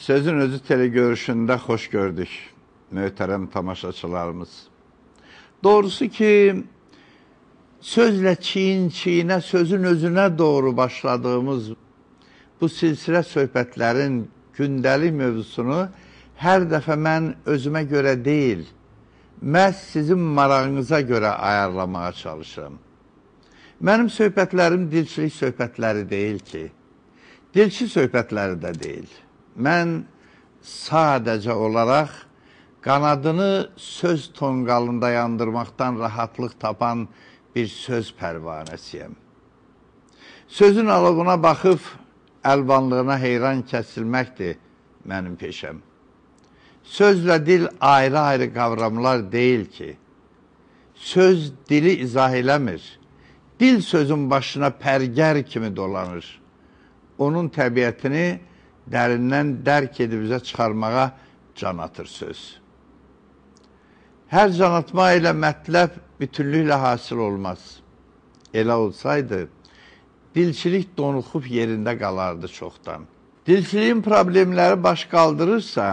Sözün Özü telegörüşündə xoş gördük, möhtərəm tamaşaçılarımız. Doğrusu ki, sözlə çiyin-çiyinə, sözün özünə doğru başladığımız bu silsilə söhbətlərin gündəlik mövzusunu hər dəfə mən özümə görə deyil, məhz sizin marağınıza görə ayarlamağa çalışıram. Mənim söhbətlərim dilçilik söhbətləri deyil ki, dilçi söhbətləri də deyil mən sadəcə olaraq qanadını söz tonqalında yandırmaqdan rahatlıq tapan bir söz pərvanəsiyəm. Sözün alovuna baxıb əlvanlığına heyran kəsilməkdir mənim peşəm. Sözlə dil ayrı-ayrı qavramlar deyil ki, söz dili izah eləmir. Dil sözün başına pərgər kimi dolanır. Onun təbiətini dərindən dərk edib üzə çıxarmağa can atır söz. Hər can atma ilə mətləb bütünlüklə hasil olmaz. Elə olsaydı, dilçilik donuxub yerində qalardı çoxdan. Dilçiliyin problemləri baş qaldırırsa,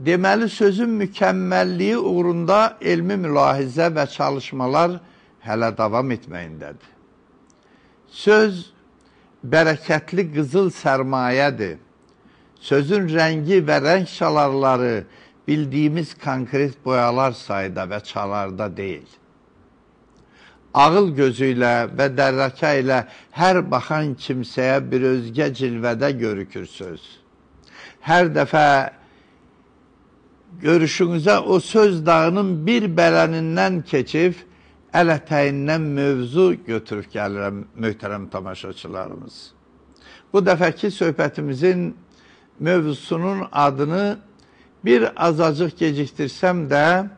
deməli sözün mükəmməlliyi uğrunda elmi mülahizə və çalışmalar hələ davam etməyindədir. Söz bərəkətli qızıl sərmayədir. Sözün rəngi və rəng çalarları bildiyimiz konkret boyalar sayda və çalarda deyil. Ağıl gözü ilə və dərraka ilə hər baxan kimsəyə bir özgə cilvədə görükür söz. Hər dəfə görüşünüzə o söz dağının bir bələnindən keçib, əl ətəyindən mövzu götürüb gəlirəm möhtərəm tamaşaçılarımız. Bu dəfəki söhbətimizin mövzusunun adını bir azacıq gecikdirsəm də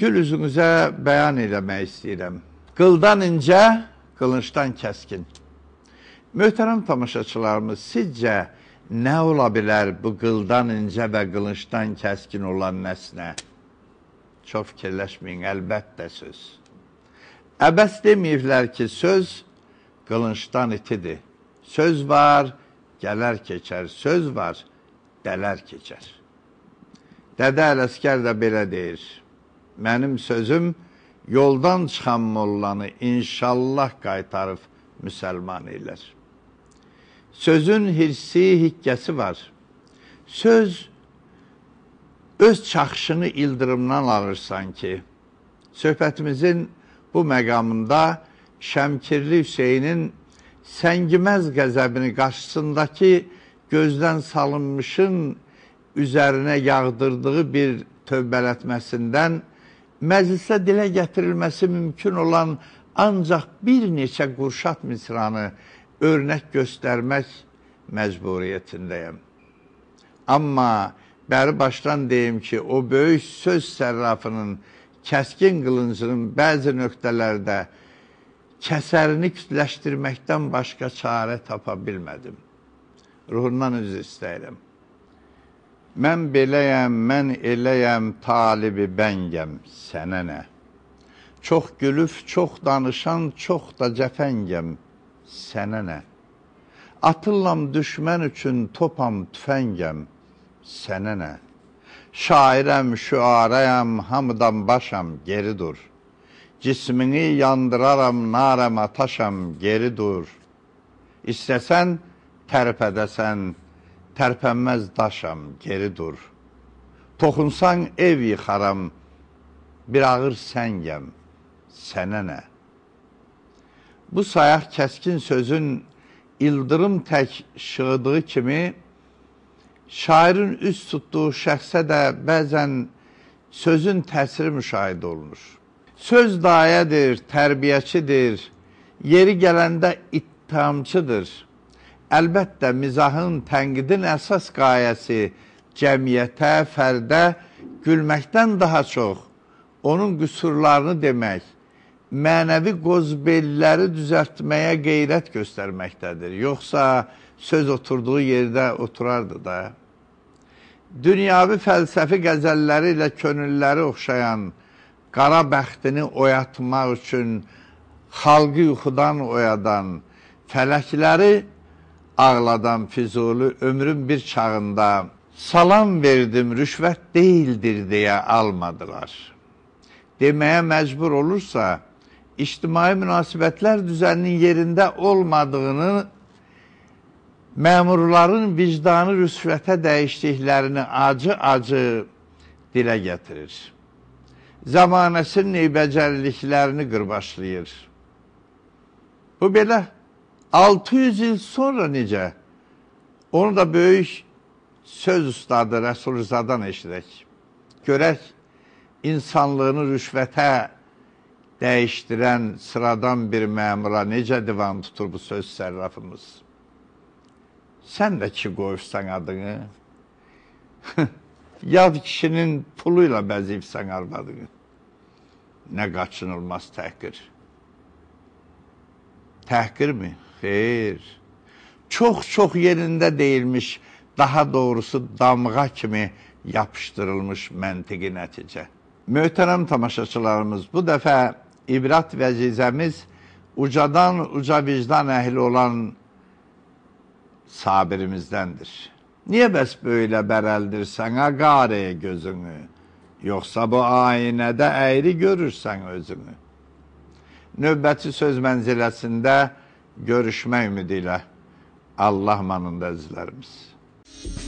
gül üzünüzə bəyan eləmək istəyirəm. Qıldan incə, qılınçdan kəskin. Möhtərəm tamaşaçılarımız, sizcə nə ola bilər bu qıldan incə və qılınçdan kəskin olan nəsnə? Çox fikirləşməyin, əlbəttə söz. Əbəs deməyiblər ki, söz qılınçdan itidir. Söz var, qılınçdan itidir gələr keçər, söz var, dələr keçər. Dədə Ələskər də belə deyir, mənim sözüm yoldan çıxan mollanı inşallah qaytarıb müsəlman eylər. Sözün hirsi, hikkəsi var. Söz öz çaxışını ildırımdan alır sanki. Söhbətimizin bu məqamında Şəmkirli Hüseynin səngiməz qəzəbini qarşısındakı gözdən salınmışın üzərinə yağdırdığı bir tövbələtməsindən məclisdə dilə gətirilməsi mümkün olan ancaq bir neçə qurşat misranı örnək göstərmək məcburiyyətindəyəm. Amma bəri başdan deyim ki, o böyük söz sərrafının kəskin qılıncının bəzi nöqtələrdə kəsərini kütləşdirməkdən başqa çarə tapa bilmədim. Ruhundan üzr istəyirəm. Mən beləyəm, mən eləyəm, talibi bəngəm, sənə nə? Çox gülüf, çox danışan, çox da cəfəngəm, sənə nə? Atıllam düşmən üçün topam, tüfəngəm, sənə nə? Şairəm, şüarəyəm, hamıdan başam, geri dur.'' Cismini yandıraram narəm ataşam, geri dur. İstəsən tərpədəsən, tərpənməz daşam, geri dur. Toxunsan ev yıxaram, bir ağır səngəm, sənə nə? Bu sayaq kəskin sözün ildırım tək şığıdığı kimi, şairin üst tutduğu şəxsə də bəzən sözün təsiri müşahidə olunur. Söz dayədir, tərbiyəçidir, yeri gələndə ittihamçıdır. Əlbəttə, mizahın tənqidin əsas qayəsi cəmiyyətə, fərdə gülməkdən daha çox onun qüsurlarını demək, mənəvi qozbelləri düzəltməyə qeyrət göstərməkdədir. Yoxsa söz oturduğu yerdə oturardı da. Dünyavi fəlsəfi qəzəlləri ilə könülləri oxşayan qara bəxtini oyatmaq üçün xalqı yuxudan oyadan, fələkləri ağladan Füzuli ömrün bir çağında salam verdim, rüşvət deyildir deyə almadılar. Deməyə məcbur olursa, ictimai münasibətlər düzəninin yerində olmadığını, məmurların vicdanı rüşvətə dəyişdiklərini acı-acı dilə gətirir zamanəsinin eybəcərliklərini qırbaşlayır. Bu belə 600 il sonra necə? Onu da böyük söz ustadı Rəsul Rızadan eşidək. Görək, insanlığını rüşvətə dəyişdirən sıradan bir məmura necə divan tutur bu söz sərrafımız? Sən də ki qoyursan adını. yad kişinin puluyla bəzəyib sən arvadını. Nə qaçınılmaz təhqir. Təhqirmi? Xeyr. Çox-çox yerində deyilmiş, daha doğrusu damğa kimi yapışdırılmış məntiqi nəticə. Möhtərəm tamaşaçılarımız, bu dəfə İbrət vəzizəmiz ucadan uca vicdan əhli olan sabirimіздəndir. Niyə bəs böylə bərəldirsən ha qarəyə gözünü? Yoxsa bu ayinədə əyri görürsən özünü. Növbəti söz mənziləsində görüşmək ümidi ilə Allah manında əzizlərimiz.